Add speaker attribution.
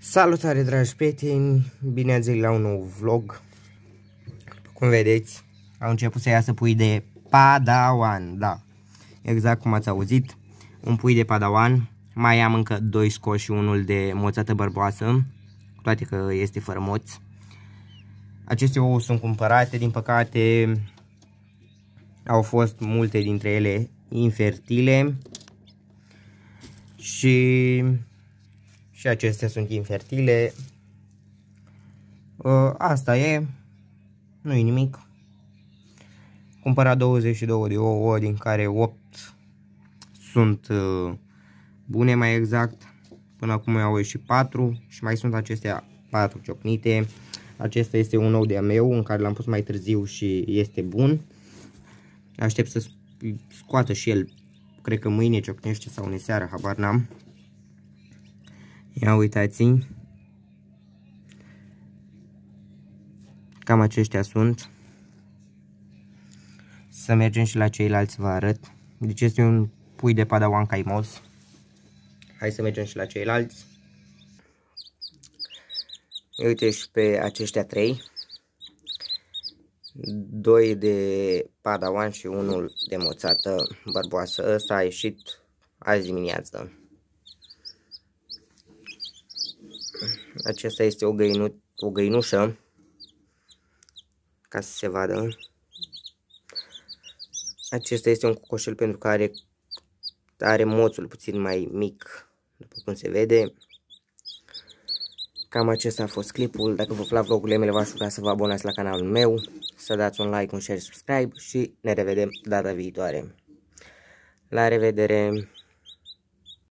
Speaker 1: Salutare dragi prieteni, bine ați venit la un nou vlog După cum vedeți, au început să iasă pui de padawan, da Exact cum ați auzit, un pui de padawan Mai am încă doi scoși și unul de moțată bărboasă toate că este fără moț Aceste ouă sunt cumpărate, din păcate Au fost multe dintre ele infertile Și și acestea sunt infertile. Uh, asta e, nu-i nimic. Cumpăra 22 de ouă, din care 8 sunt uh, bune mai exact. Până acum au ieșit 4 și mai sunt acestea 4 ciocnite. Acesta este un nou de-a meu în care l-am pus mai târziu și este bun. Aștept să scoată și el, cred că mâine ciocnește sau în seară, habar n-am. Ia uitați Cam aceștia sunt. Să mergem și la ceilalți vă arăt. Deci este un pui de padawan caimos. Hai să mergem și la ceilalți. Uite și pe aceștia trei. Doi de padawan și unul de moțată bărboasă. Ăsta a ieșit azi dimineață. Acesta este o, găinu o găinușă, ca să se vadă. Acesta este un cocoșel pentru care are moțul puțin mai mic, după cum se vede. Cam acesta a fost clipul. Dacă vă plac vlogurile mele, v-aș să vă abonați la canalul meu, să dați un like, un share, subscribe și ne revedem data viitoare. La revedere!